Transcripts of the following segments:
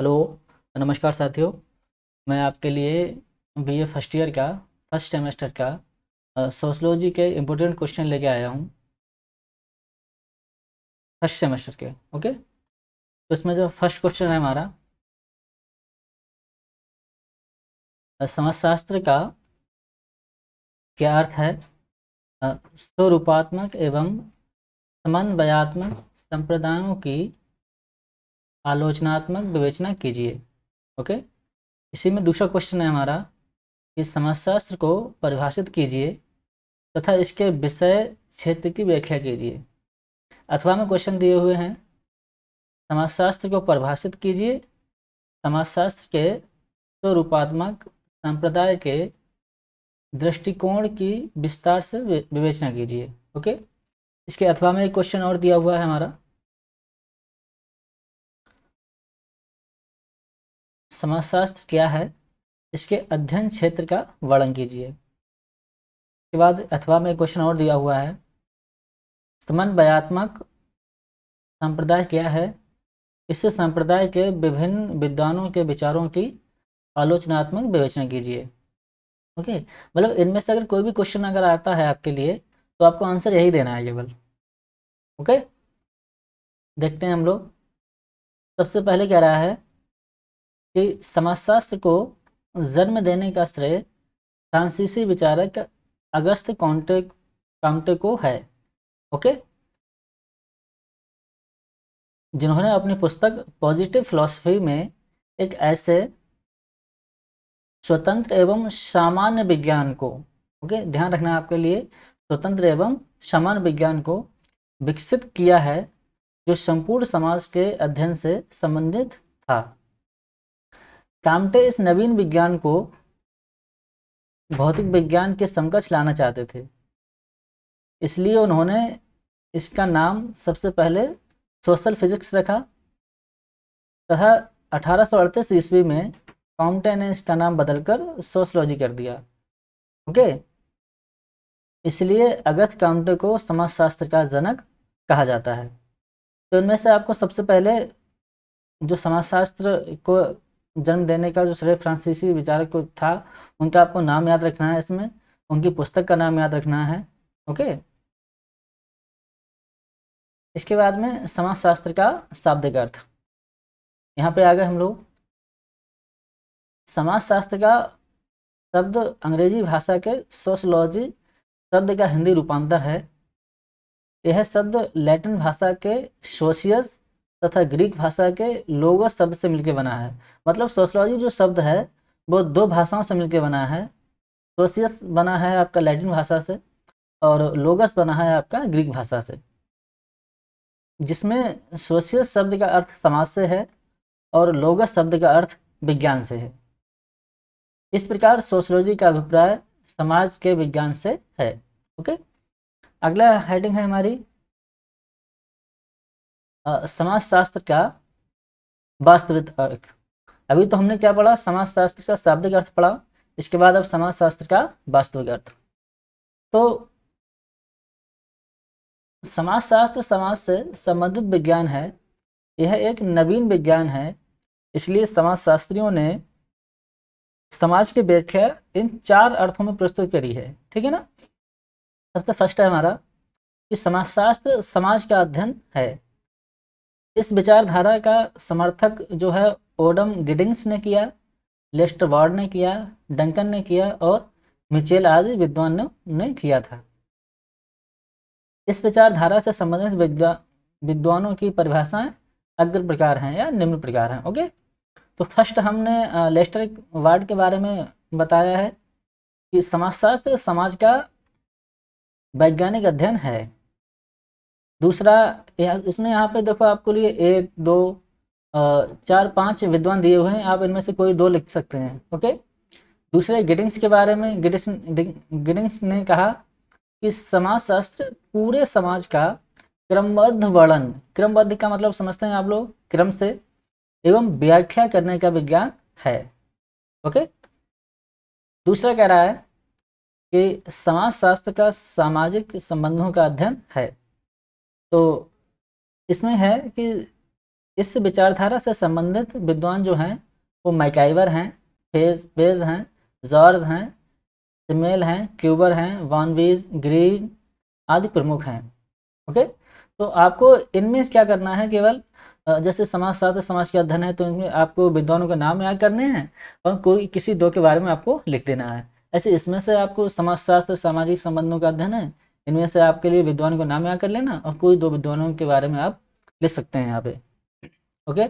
hello नमस्कार साथियों मैं आपके लिए बीए फर्स्ट ईयर का फर्स्ट सेमेस्टर का सोशलॉजी के इम्पोर्टेंट क्वेश्चन लेके आया हूँ फर्स्ट सेमेस्टर के ओके तो इसमें जो फर्स्ट क्वेश्चन है हमारा समाजशास्त्र का क्या अर्थ है स्वरूपात्मक एवं समन्वयात्मक संप्रदायों की आलोचनात्मक विवेचना कीजिए ओके इसी में दूसरा क्वेश्चन है हमारा कि समाजशास्त्र को परिभाषित कीजिए तथा इसके विषय क्षेत्र की व्याख्या कीजिए अथवा में क्वेश्चन दिए हुए हैं समाजशास्त्र को परिभाषित कीजिए समाजशास्त्र के स्वरूपात्मक तो संप्रदाय के दृष्टिकोण की विस्तार से विवेचना कीजिए ओके इसके अथवा में एक क्वेश्चन और दिया हुआ है हमारा समाजशास्त्र क्या है इसके अध्ययन क्षेत्र का वर्णन कीजिए इसके बाद अथवा में क्वेश्चन और दिया हुआ है समन्वयात्मक संप्रदाय क्या है इससे संप्रदाय के विभिन्न विद्वानों के विचारों की आलोचनात्मक विवेचना कीजिए ओके मतलब इनमें से अगर कोई भी क्वेश्चन अगर आता है आपके लिए तो आपको आंसर यही देना है केवल ओके देखते हैं हम लोग सबसे पहले कह रहा है कि समाजशास्त्र को जन्म देने का श्रेय फ्रांसीसी विचारक अगस्त कॉन्टे कॉन्टे को है ओके जिन्होंने अपनी पुस्तक पॉजिटिव फिलॉसफी में एक ऐसे स्वतंत्र एवं सामान्य विज्ञान को ओके ध्यान रखना आपके लिए स्वतंत्र एवं सामान्य विज्ञान को विकसित किया है जो संपूर्ण समाज के अध्ययन से संबंधित था कामटे इस नवीन विज्ञान को भौतिक विज्ञान के समकक्ष लाना चाहते थे इसलिए उन्होंने इसका नाम सबसे पहले सोशल फिजिक्स रखा तथा अठारह ईस्वी में कॉम्टे ने इसका नाम बदलकर सोशलॉजी कर दिया ओके इसलिए अगस्त कामटे को समाजशास्त्र का जनक कहा जाता है तो इनमें से आपको सबसे पहले जो समाजशास्त्र को जन्म देने का जो श्रेय फ्रांसीसी विचारक था उनका आपको नाम याद रखना है इसमें उनकी पुस्तक का नाम याद रखना है ओके इसके बाद में समाजशास्त्र का शाब्दिक अर्थ यहाँ पे आ गए हम लोग समाजशास्त्र का शब्द अंग्रेजी भाषा के सोशलॉजी शब्द का हिंदी रूपांतर है यह शब्द लैटिन भाषा के सोशियस तथा ग्रीक भाषा के लोगोस शब्द से मिलकर बना है मतलब सोशलॉजी जो शब्द है वो दो भाषाओं से मिलकर बना है सोशियस बना है आपका लैटिन भाषा से और लोगस बना है आपका ग्रीक भाषा से जिसमें सोशियस शब्द का अर्थ समाज से है और लोगस शब्द का अर्थ विज्ञान से है इस प्रकार सोशलॉजी का अभिप्राय समाज के विज्ञान से है ओके अगला हेडिंग है हमारी समाजशास्त्र का वास्तविक अर्थ अभी तो हमने क्या पढ़ा समाजशास्त्र का शाब्दिक अर्थ पढ़ा इसके बाद अब समाजशास्त्र का वास्तविक अर्थ तो समाजशास्त्र समाज से संबंधित विज्ञान है यह एक नवीन विज्ञान है इसलिए समाजशास्त्रियों ने समाज की व्याख्या इन चार अर्थों में प्रस्तुत करी है ठीक है ना सबसे तो फर्स्ट है हमारा कि समाजशास्त्र समाज का अध्ययन है इस विचारधारा का समर्थक जो है ओडम गिडिंग्स ने किया लेस्टर वार्ड ने किया डंकन ने किया और मिचेल आदि विद्वान ने किया था इस विचारधारा से संबंधित विद्वानों की परिभाषाएं अग्र प्रकार हैं या निम्न प्रकार हैं ओके तो फर्स्ट हमने लेस्टर वार्ड के बारे में बताया है कि समाजशास्त्र समाज का वैज्ञानिक अध्ययन है दूसरा इसमें यहाँ पे देखो आपके लिए एक दो चार पांच विद्वान दिए हुए हैं आप इनमें से कोई दो लिख सकते हैं ओके दूसरे गिडिंग्स के बारे में गिडिस गिडिंग्स ने कहा कि समाज शास्त्र पूरे समाज का क्रमबद्ध वर्णन क्रमबद्ध का मतलब समझते हैं आप लोग क्रम से एवं व्याख्या करने का विज्ञान है ओके दूसरा कह रहा है कि समाज शास्त्र का सामाजिक संबंधों का अध्ययन है तो इसमें है कि इस विचारधारा से संबंधित विद्वान जो हैं वो मैकाइवर हैं फेज फेज हैं जॉर्ज हैं सिमेल हैं क्यूबर हैं वॉनवीज ग्रीन आदि प्रमुख हैं ओके तो आपको इनमें क्या करना है केवल जैसे समाज शास्त्र समाज के अध्ययन है तो इनमें आपको विद्वानों के नाम याद करने हैं और कोई किसी दो के बारे में आपको लिख देना है ऐसे इसमें से आपको समाजशास्त्र सामाजिक संबंधों का अध्ययन है इनमें से आपके लिए विद्वान को नाम यहाँ कर लेना और कुछ दो विद्वानों के बारे में आप लिख सकते हैं यहाँ पे ओके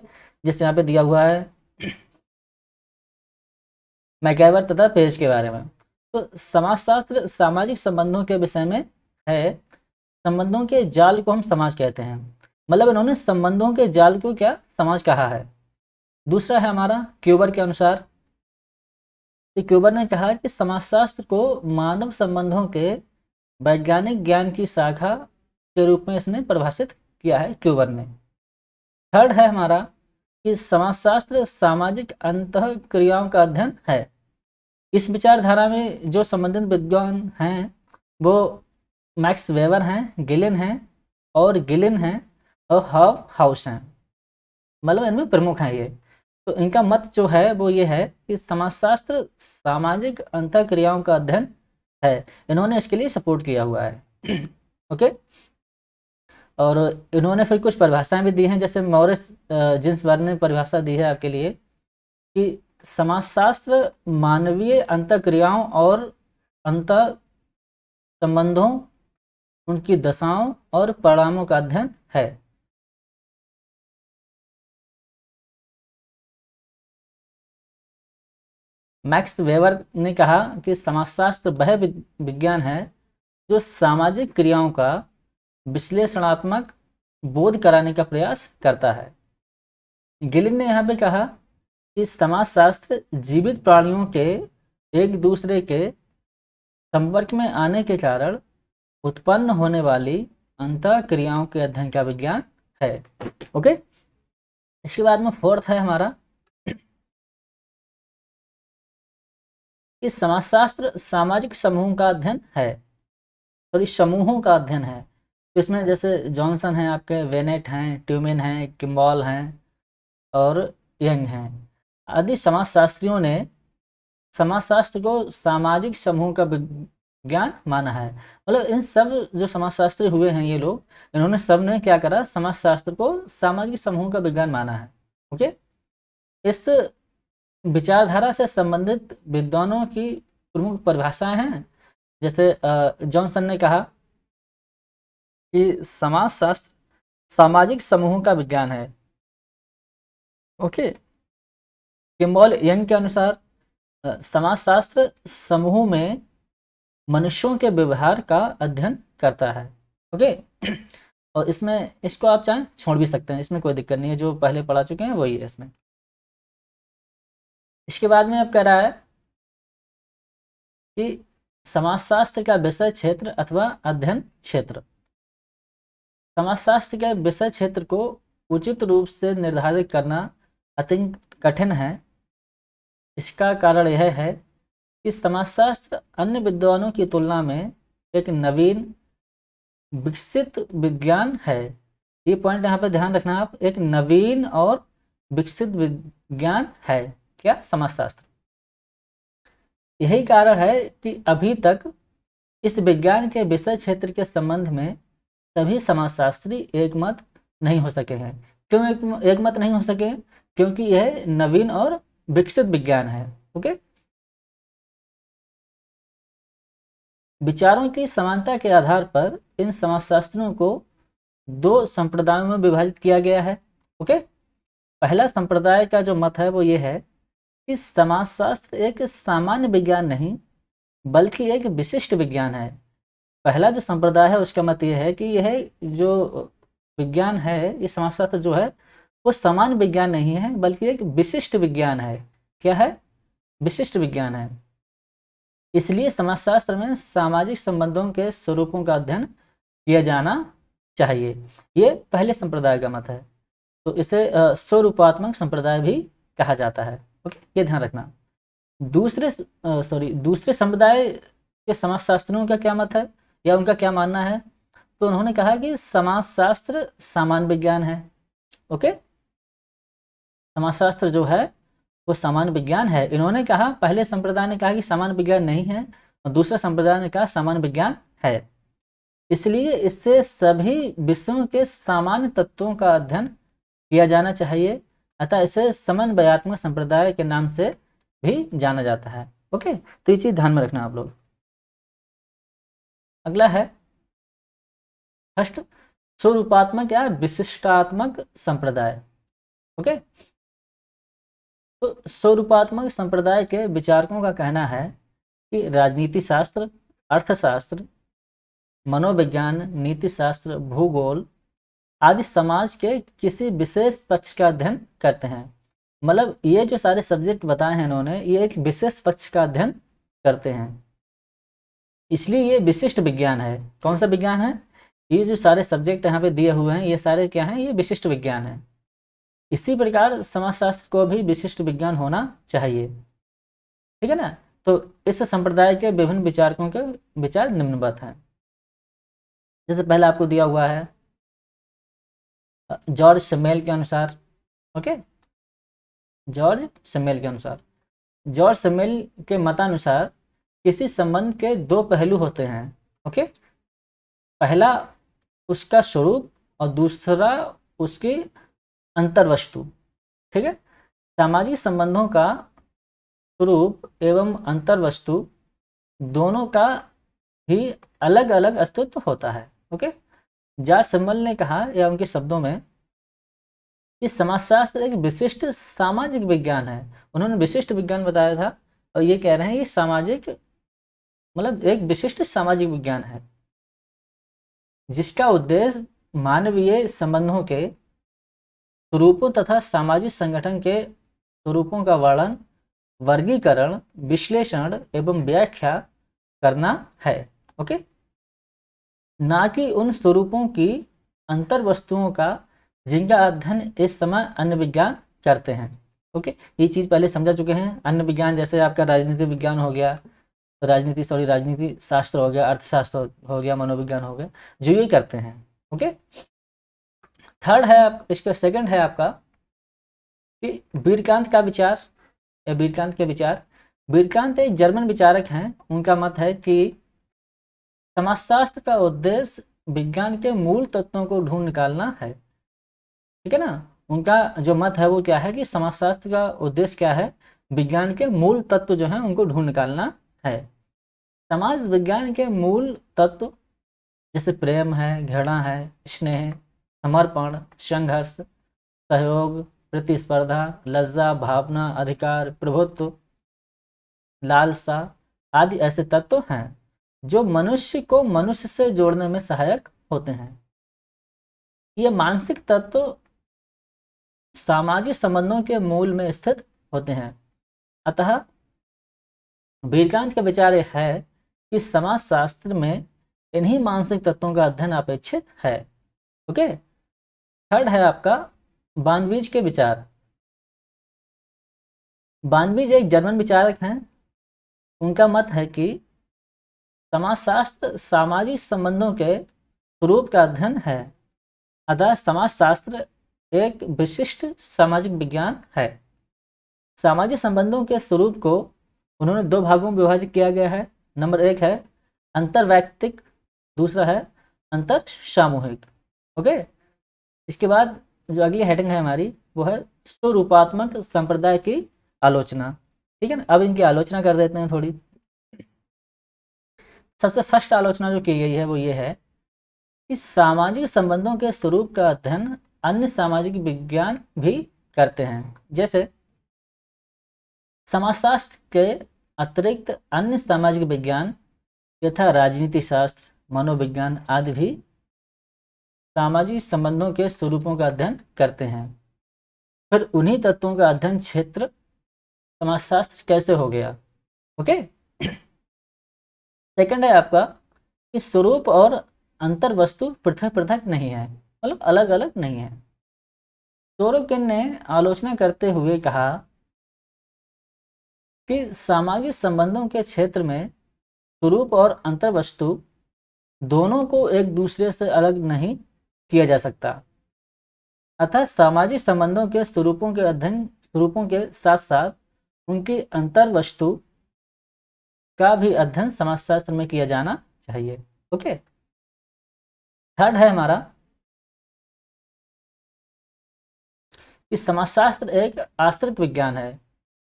जैसे यहाँ पे दिया हुआ है मैकेवर तथा पेज के बारे में तो समाजशास्त्र सामाजिक संबंधों के विषय में है संबंधों के जाल को हम समाज कहते हैं मतलब इन्होंने संबंधों के जाल को क्या समाज कहा है दूसरा है हमारा क्यूबर के अनुसार तो क्यूबर ने कहा कि समाजशास्त्र को मानव संबंधों के वैज्ञानिक ज्ञान की शाखा के रूप में इसने परिभाषित किया है क्यूबर ने थर्ड है हमारा कि समाजशास्त्र सामाजिक अंत क्रियाओं का अध्ययन है इस विचारधारा में जो संबंधित विद्वान हैं वो मैक्स वेवर हैं गिलिन हैं और गिलिन हैं और हाव हाउस हैं मतलब इनमें प्रमुख हैं ये तो इनका मत जो है वो ये है कि समाजशास्त्र सामाजिक अंत क्रियाओं का अध्ययन है इन्होंने इसके लिए सपोर्ट किया हुआ है ओके और इन्होंने फिर कुछ परिभाषाएं भी दी हैं जैसे मॉरिस जिन्सबर्ग ने परिभाषा दी है आपके लिए कि समाजशास्त्र मानवीय अंत क्रियाओं और अंत संबंधों उनकी दशाओं और परिणामों का अध्ययन है मैक्स वेवर ने कहा कि समाजशास्त्र वह विज्ञान है जो सामाजिक क्रियाओं का विश्लेषणात्मक बोध कराने का प्रयास करता है गिलिन ने यहाँ पे कहा कि समाजशास्त्र जीवित प्राणियों के एक दूसरे के संपर्क में आने के कारण उत्पन्न होने वाली अंत क्रियाओं के अध्ययन का विज्ञान है ओके इसके बाद में फोर्थ है हमारा कि समाजशास्त्र सामाजिक समूहों का अध्ययन है सॉरी इस समूहों का अध्ययन है तो इसमें जैसे जॉनसन है आपके वेनेट हैं ट्यूमिन हैं किम्बॉल हैं और यंग हैं आदि समाजशास्त्रियों ने समाजशास्त्र को सामाजिक समूह का ज्ञान माना है मतलब इन सब जो समाजशास्त्री हुए हैं ये लोग इन्होंने सब ने क्या करा समाजशास्त्र को सामाजिक समूह का विज्ञान माना है ओके इस विचारधारा से संबंधित विद्वानों की प्रमुख परिभाषाएं हैं जैसे जॉनसन ने कहा कि समाजशास्त्र सामाजिक समूहों का विज्ञान है ओके किम्बॉल यंग के अनुसार समाजशास्त्र समूह में मनुष्यों के व्यवहार का अध्ययन करता है ओके और इसमें इसको आप चाहें छोड़ भी सकते हैं इसमें कोई दिक्कत नहीं है जो पहले पढ़ा चुके हैं वही है इसमें इसके बाद में अब कह रहा है कि समाजशास्त्र का विषय क्षेत्र अथवा अध्ययन क्षेत्र समाजशास्त्र के विषय क्षेत्र को उचित रूप से निर्धारित करना अत्यंत कठिन है इसका कारण यह है कि समाजशास्त्र अन्य विद्वानों की तुलना में एक नवीन विकसित विज्ञान है ये पॉइंट यहाँ पर ध्यान रखना आप एक नवीन और विकसित विज्ञान है क्या समाजशास्त्र यही कारण है कि अभी तक इस विज्ञान के विषय क्षेत्र के संबंध में सभी समाजशास्त्री एकमत नहीं हो सके हैं क्यों एक, एकमत नहीं हो सके क्योंकि यह नवीन और विकसित विज्ञान है ओके विचारों की समानता के आधार पर इन समाजशास्त्रों को दो संप्रदायों में विभाजित किया गया है ओके पहला संप्रदाय का जो मत है वो ये है कि समाजशास्त्र एक सामान्य विज्ञान नहीं बल्कि एक विशिष्ट विज्ञान है पहला जो संप्रदाय है उसका मत यह है कि यह जो विज्ञान है ये समाजशास्त्र जो है वो सामान्य विज्ञान नहीं है बल्कि एक विशिष्ट विज्ञान है क्या है विशिष्ट विज्ञान है इसलिए समाजशास्त्र में सामाजिक संबंधों के स्वरूपों का अध्ययन किया जाना चाहिए ये पहले संप्रदाय का मत है तो इसे स्वरूपात्मक संप्रदाय भी कहा जाता है ओके ये ध्यान रखना दूसरे सॉरी दूसरे समुदाय के समाजशास्त्रियों का क्या मत है या उनका क्या मानना है तो उन्होंने कहा कि समाजशास्त्र सामान्य विज्ञान है ओके समाजशास्त्र जो है वो सामान्य विज्ञान है इन्होंने कहा पहले संप्रदाय ने कहा कि सामान्य विज्ञान नहीं है और दूसरा संप्रदाय ने कहा सामान्य विज्ञान है इसलिए इससे सभी विषयों के सामान्य तत्वों का अध्ययन किया जाना चाहिए अतः इसे समन्वयात्मक संप्रदाय के नाम से भी जाना जाता है ओके तो ये चीज़ ध्यान में रखना आप लोग अगला है फर्स्ट स्वरूपात्मक या विशिष्टात्मक संप्रदाय ओके तो स्वरूपात्मक संप्रदाय के विचारकों का कहना है कि राजनीति शास्त्र अर्थशास्त्र मनोविज्ञान नीति शास्त्र भूगोल आदि समाज के किसी विशेष पक्ष का अध्ययन करते हैं मतलब ये जो सारे सब्जेक्ट बताए हैं इन्होंने ये एक विशेष पक्ष का अध्ययन करते हैं इसलिए ये विशिष्ट विज्ञान है कौन सा विज्ञान है ये जो सारे सब्जेक्ट यहाँ पे दिए हुए हैं ये सारे क्या हैं ये विशिष्ट विज्ञान है इसी प्रकार समाजशास्त्र को भी विशिष्ट विज्ञान होना चाहिए ठीक है ना तो इस संप्रदाय के विभिन्न विचारकों के विचार निम्नवत हैं जैसे पहले आपको दिया हुआ है जॉर्ज समेल के अनुसार ओके जॉर्ज समेल के अनुसार जॉर्ज समेल के मतानुसार किसी संबंध के दो पहलू होते हैं ओके पहला उसका स्वरूप और दूसरा उसकी अंतर्वस्तु ठीक है सामाजिक संबंधों का स्वरूप एवं अंतर्वस्तु दोनों का ही अलग अलग अस्तित्व होता है ओके जार सम्मल ने कहा या उनके शब्दों में कि समाजशास्त्र एक विशिष्ट सामाजिक विज्ञान है उन्होंने विशिष्ट विज्ञान बताया था और ये कह रहे हैं ये सामाजिक मतलब एक विशिष्ट सामाजिक विज्ञान है जिसका उद्देश्य मानवीय संबंधों के स्वरूपों तथा सामाजिक संगठन के स्वरूपों का वर्णन वर्गीकरण विश्लेषण एवं व्याख्या करना है ओके ना कि उन स्वरूपों की अंतर वस्तुओं का जिनका अध्ययन इस समय अन्य विज्ञान करते हैं ओके ये चीज़ पहले समझा चुके हैं अन्य विज्ञान जैसे आपका राजनीति विज्ञान हो गया तो राजनीति सॉरी राजनीति शास्त्र हो गया अर्थशास्त्र हो गया मनोविज्ञान हो गया जो ये करते हैं ओके थर्ड है आप इसका सेकंड है आपका कि वीरकांत का विचार या वीरकांत के विचार वीरकांत एक जर्मन विचारक हैं उनका मत है कि समाजशास्त्र का उद्देश्य विज्ञान के मूल तत्वों को ढूंढ निकालना है ठीक है ना उनका जो मत है वो क्या है कि समाजशास्त्र का उद्देश्य क्या है विज्ञान के मूल तत्व जो है उनको ढूंढ निकालना है समाज विज्ञान के मूल तत्व जैसे प्रेम है घृणा है स्नेह समर्पण संघर्ष सहयोग प्रतिस्पर्धा लज्जा भावना अधिकार प्रभुत्व लालसा आदि ऐसे तत्व हैं जो मनुष्य को मनुष्य से जोड़ने में सहायक होते हैं ये मानसिक तत्व सामाजिक संबंधों के मूल में स्थित होते हैं अतः वीरकांत का विचार यह है कि समाजशास्त्र में इन्हीं मानसिक तत्वों का अध्ययन अपेक्षित है ओके थर्ड है आपका बानवीज के विचार बानवीज एक जर्मन विचारक हैं उनका मत है कि समाजशास्त्र सामाजिक संबंधों के स्वरूप का अध्ययन है अतः समाजशास्त्र एक विशिष्ट सामाजिक विज्ञान है सामाजिक संबंधों के स्वरूप को उन्होंने दो भागों में विभाजित किया गया है नंबर एक है अंतर्वैयक्तिक दूसरा है अंतर सामूहिक ओके इसके बाद जो अगली हेडिंग है हमारी वो है स्वरूपात्मक संप्रदाय की आलोचना ठीक है ना अब इनकी आलोचना कर देते हैं थोड़ी सबसे फर्स्ट आलोचना जो की गई है वो ये है कि सामाजिक संबंधों के स्वरूप का अध्ययन अन्य सामाजिक विज्ञान भी करते हैं जैसे समाजशास्त्र के अतिरिक्त अन्य सामाजिक विज्ञान यथा राजनीति शास्त्र मनोविज्ञान आदि भी सामाजिक संबंधों के स्वरूपों का अध्ययन करते हैं फिर उन्हीं तत्वों का अध्ययन क्षेत्र समाजशास्त्र कैसे हो गया ओके सेकंड है आपका कि स्वरूप और अंतर वस्तु पृथक पृथक नहीं है मतलब अलग अलग नहीं है सौरभ ने आलोचना करते हुए कहा कि सामाजिक संबंधों के क्षेत्र में स्वरूप और अंतर वस्तु दोनों को एक दूसरे से अलग नहीं किया जा सकता अतः सामाजिक संबंधों के स्वरूपों के अध्ययन स्वरूपों के साथ साथ उनकी अंतर वस्तु का भी अध्ययन समाजशास्त्र में किया जाना चाहिए ओके थर्ड है हमारा कि समाजशास्त्र एक आश्रित विज्ञान है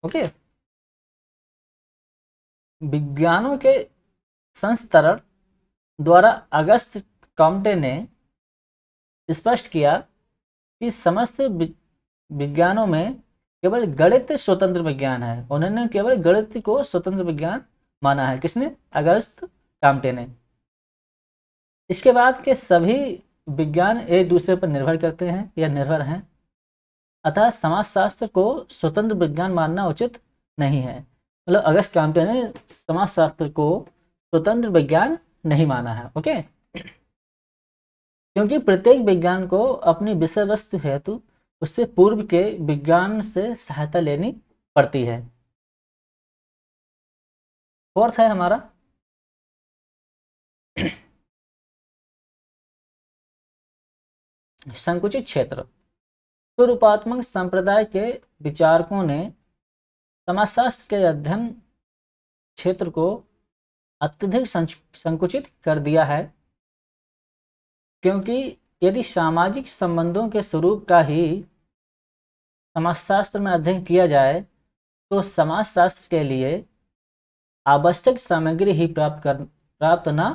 ओके विज्ञानों के संस्करण द्वारा अगस्त कॉम्टे ने स्पष्ट किया कि समस्त विज्ञानों में केवल गणित स्वतंत्र विज्ञान है उन्होंने केवल गणित को स्वतंत्र विज्ञान माना है किसने अगस्त कामटे ने इसके बाद के सभी विज्ञान एक दूसरे पर निर्भर करते हैं या निर्भर हैं अतः समाजशास्त्र को स्वतंत्र विज्ञान मानना उचित नहीं है मतलब अगस्त कामटे ने समाजशास्त्र को स्वतंत्र विज्ञान नहीं माना है ओके क्योंकि प्रत्येक विज्ञान को अपनी विषय वस्तु हेतु उससे पूर्व के विज्ञान से सहायता लेनी पड़ती है फोर्थ है हमारा संकुचित क्षेत्र स्वरूपात्मक संप्रदाय के विचारकों ने समाजशास्त्र के अध्ययन क्षेत्र को अत्यधिक संकुचित कर दिया है क्योंकि यदि सामाजिक संबंधों के स्वरूप का ही समाजशास्त्र में अध्ययन किया जाए तो समाजशास्त्र के लिए आवश्यक सामग्री ही प्राप्त कर प्राप्त ना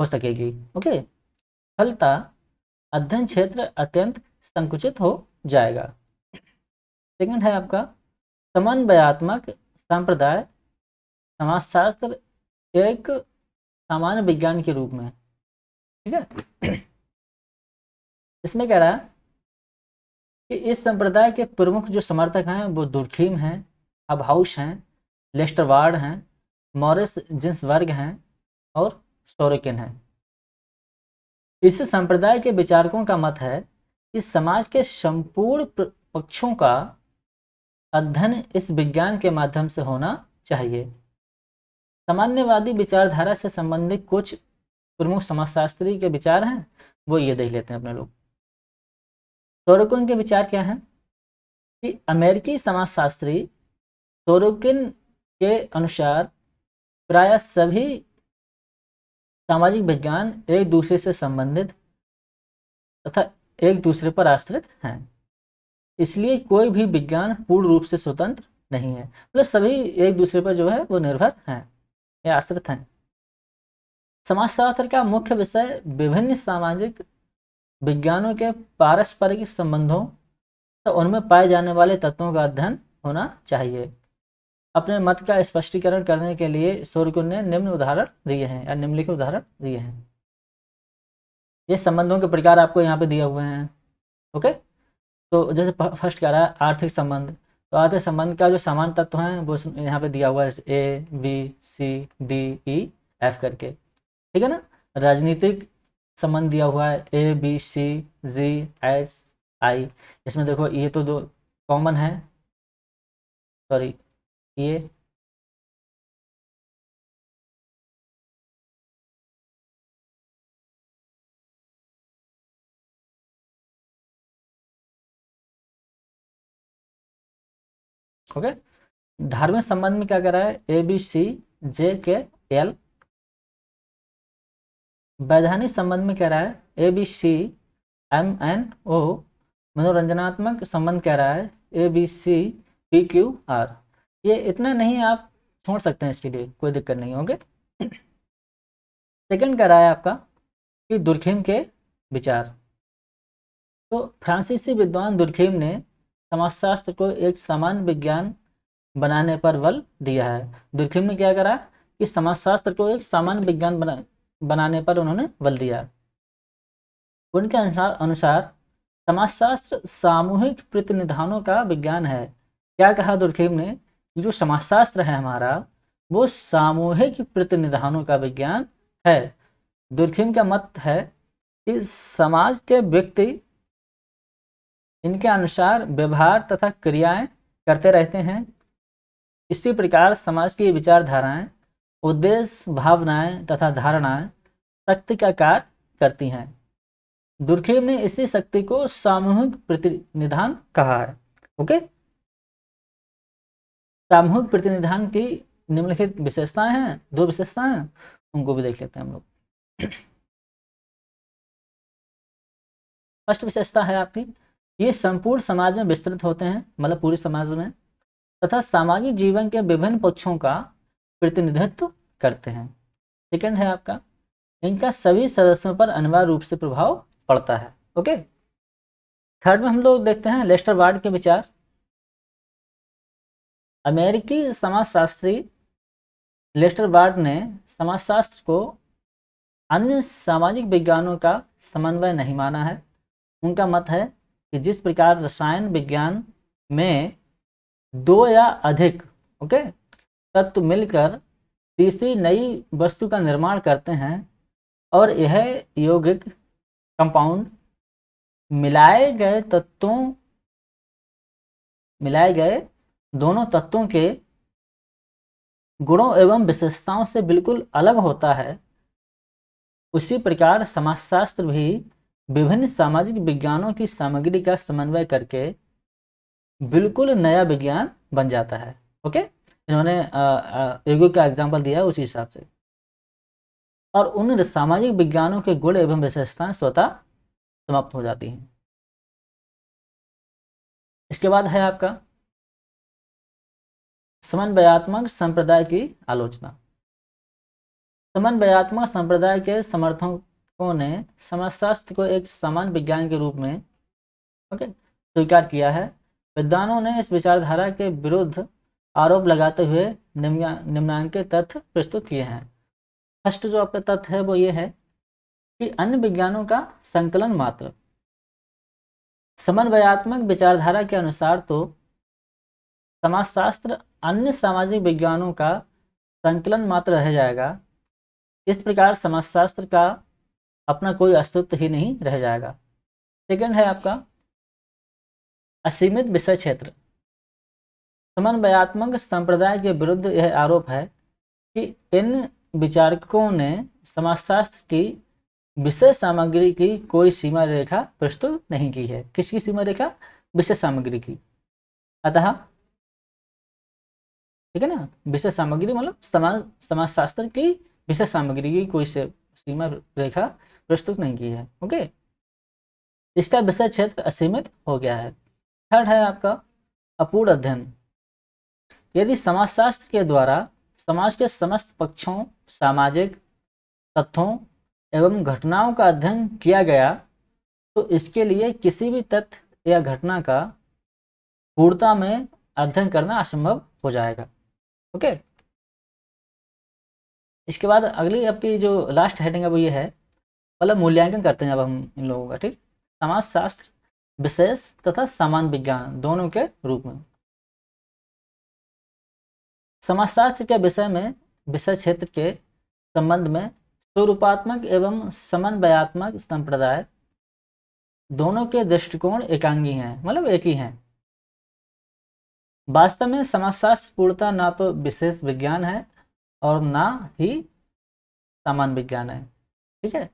हो सकेगी ओके फलता अध्ययन क्षेत्र अत्यंत संकुचित हो जाएगा सेकंड है आपका समन्वयात्मक संप्रदाय समाजशास्त्र एक सामान्य विज्ञान के रूप में ठीक है इसमें कह रहा है कि इस संप्रदाय के प्रमुख जो समर्थक हैं वो दुर्खीम हैं अभाउश हैं लेस्टरवार्ड हैं मॉरिस वर्ग हैं और शोरकिन हैं इस संप्रदाय के विचारकों का मत है कि समाज के संपूर्ण पक्षों का अध्ययन इस विज्ञान के माध्यम से होना चाहिए सामान्यवादी विचारधारा से संबंधित कुछ प्रमुख समाजशास्त्री के विचार हैं वो ये देख लेते हैं अपने लोग सोरोकिन के विचार क्या हैं कि अमेरिकी समाजशास्त्री सोरोकिन के अनुसार प्राय सभी सामाजिक विज्ञान एक दूसरे से संबंधित तथा एक दूसरे पर आश्रित हैं इसलिए कोई भी विज्ञान पूर्ण रूप से स्वतंत्र नहीं है मतलब सभी एक दूसरे पर जो है वो निर्भर हैं या आश्रित हैं समाजशास्त्र का मुख्य विषय विभिन्न सामाजिक विज्ञानों के पारस्परिक संबंधों तो उनमें पाए जाने वाले तत्वों का अध्ययन होना चाहिए अपने मत का स्पष्टीकरण करने के लिए सूर्यकुंड ने निम्न उदाहरण दिए हैं या निम्नलिखित उदाहरण दिए हैं ये संबंधों के प्रकार आपको यहाँ पे दिए हुए हैं ओके तो जैसे फर्स्ट कह रहा है आर्थिक संबंध तो आर्थिक संबंध का जो समान तत्व है वो यहाँ पे दिया हुआ है A B C D E F करके ठीक है ना राजनीतिक संबंध दिया हुआ है A B C ji H I इसमें देखो ये तो दो कॉमन है सॉरी किए ओके धार्मिक संबंध में क्या कर रहा है ए बी सी जे के एल वैधानिक संबंध में कह रहा है A B C M N O मनोरंजनात्मक संबंध कह रहा है A B C P Q R ये इतना नहीं आप छोड़ सकते हैं इसके लिए कोई दिक्कत नहीं होगी सेकंड कह रहा है आपका कि दुर्खीम के विचार तो फ्रांसीसी विद्वान दुर्खीम ने समाजशास्त्र को एक समान विज्ञान बनाने पर बल दिया है दुर्खीम ने क्या करा कि समाजशास्त्र को एक सामान्य विज्ञान बना बनाने पर उन्होंने बल दिया उनके अनुसार अनुसार समाजशास्त्र सामूहिक प्रतिनिधानों का विज्ञान है क्या कहा दुर्खीम ने जो समाजशास्त्र है हमारा वो सामूहिक प्रतिनिधानों का विज्ञान है दुर्थिम का मत है कि समाज के व्यक्ति इनके अनुसार व्यवहार तथा क्रियाएं करते रहते हैं इसी प्रकार समाज की विचारधाराएं उद्देश्य भावनाएं तथा धारणाएं शक्ति का कार्य करती हैं दुर्खेम ने इसी शक्ति को सामूहिक प्रतिनिधान कहा है ओके सामूहिक प्रतिनिधान की निम्नलिखित विशेषताएं हैं दो विशेषताएं हैं उनको भी देख लेते हैं हम लोग फर्स्ट विशेषता है आपकी ये संपूर्ण समाज में विस्तृत होते हैं मतलब पूरे समाज में तथा सामाजिक जीवन के विभिन्न पक्षों का प्रतिनिधित्व करते हैं सेकंड है आपका इनका सभी सदस्यों पर अनिवार्य रूप से प्रभाव पड़ता है ओके थर्ड में हम लोग देखते हैं लेस्टर वार्ड के विचार अमेरिकी समाजशास्त्री लेस्टर बार्ड ने समाजशास्त्र को अन्य सामाजिक विज्ञानों का समन्वय नहीं माना है उनका मत है कि जिस प्रकार रसायन विज्ञान में दो या अधिक ओके तत्व मिलकर तीसरी नई वस्तु का निर्माण करते हैं और यह यौगिक कंपाउंड मिलाए गए तत्वों मिलाए गए दोनों तत्वों के गुणों एवं विशेषताओं से बिल्कुल अलग होता है उसी प्रकार समाजशास्त्र भी विभिन्न सामाजिक विज्ञानों की सामग्री का समन्वय करके बिल्कुल नया विज्ञान बन जाता है ओके इन्होंने युग का एग्जाम्पल दिया उसी हिसाब से और उन सामाजिक विज्ञानों के गुण एवं विशेषताएं स्वतः समाप्त हो जाती हैं इसके बाद है आपका समन्वयात्मक संप्रदाय की आलोचना समन्वयात्मक संप्रदाय के समर्थकों ने समाजशास्त्र को एक समान विज्ञान के रूप में ओके स्वीकार किया है विद्वानों ने इस विचारधारा के विरुद्ध आरोप लगाते हुए निम्नांकित तथ्य प्रस्तुत किए हैं फर्स्ट जो आपका तथ्य है वो ये है कि अन्य विज्ञानों का संकलन मात्र समन्वयात्मक विचारधारा के अनुसार तो समाजशास्त्र अन्य सामाजिक विज्ञानों का संकलन मात्र रह जाएगा इस प्रकार समाजशास्त्र का अपना कोई अस्तित्व ही नहीं रह जाएगा सेकंड है आपका असीमित विषय क्षेत्र समन्वयात्मक संप्रदाय के विरुद्ध यह आरोप है कि इन विचारकों ने समाजशास्त्र की विषय सामग्री की कोई सीमा रेखा प्रस्तुत नहीं की है किसकी सीमा रेखा विषय सामग्री की अतः ठीक है ना विषय सामग्री मतलब समाज समाजशास्त्र की विषय सामग्री की कोई से सीमा रेखा प्रस्तुत नहीं की है ओके इसका विषय क्षेत्र असीमित हो गया है थर्ड है आपका अपूर्ण अध्ययन यदि समाजशास्त्र के द्वारा समाज के समस्त पक्षों सामाजिक तथ्यों एवं घटनाओं का अध्ययन किया गया तो इसके लिए किसी भी तथ्य या घटना का पूर्णता में अध्ययन करना असंभव हो जाएगा ओके इसके बाद अगली आपकी जो लास्ट हेडिंग है वो ये है मतलब मूल्यांकन करते हैं अब हम इन लोगों का ठीक समाजशास्त्र विशेष तथा सामान्य विज्ञान दोनों के रूप में समाजशास्त्र के विषय में विषय क्षेत्र के संबंध में स्वरूपात्मक एवं समन्वयात्मक संप्रदाय दोनों के दृष्टिकोण एकांगी हैं मतलब एक ही हैं वास्तव में समाजशास्त्र पूर्णता ना तो विशेष विज्ञान है और ना ही सामान्य विज्ञान है ठीक है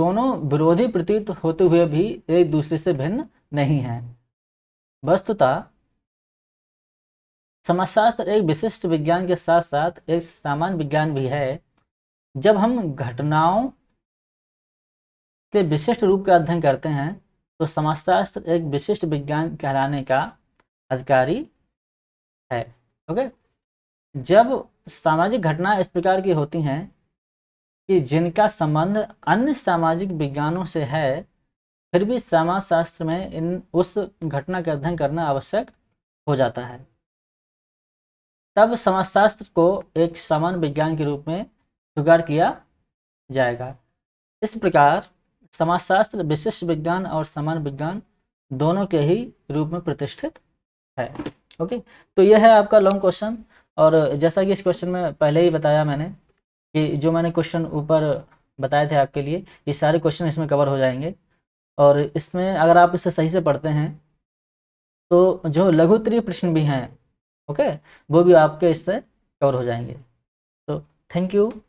दोनों विरोधी प्रतीत होते हुए भी एक दूसरे से भिन्न नहीं है वस्तुतः समाजशास्त्र एक विशिष्ट विज्ञान के साथ साथ एक सामान्य विज्ञान भी है जब हम घटनाओं के विशिष्ट रूप का अध्ययन करते हैं तो समाजशास्त्र एक विशिष्ट विज्ञान कहलाने का अधिकारी है ओके जब सामाजिक घटना इस प्रकार की होती हैं कि जिनका संबंध अन्य सामाजिक विज्ञानों से है फिर भी समाजशास्त्र में इन उस घटना का अध्ययन करना आवश्यक हो जाता है तब समाजशास्त्र को एक सामान्य विज्ञान के रूप में स्वीकार किया जाएगा इस प्रकार समाजशास्त्र विशिष्ट विज्ञान और सामान्य विज्ञान दोनों के ही रूप में प्रतिष्ठित है ओके तो यह है आपका लॉन्ग क्वेश्चन और जैसा कि इस क्वेश्चन में पहले ही बताया मैंने कि जो मैंने क्वेश्चन ऊपर बताए थे आपके लिए ये सारे क्वेश्चन इसमें कवर हो जाएंगे और इसमें अगर आप इसे सही से पढ़ते हैं तो जो लघु त्रि प्रश्न भी हैं ओके वो भी आपके इससे कवर हो जाएंगे तो थैंक यू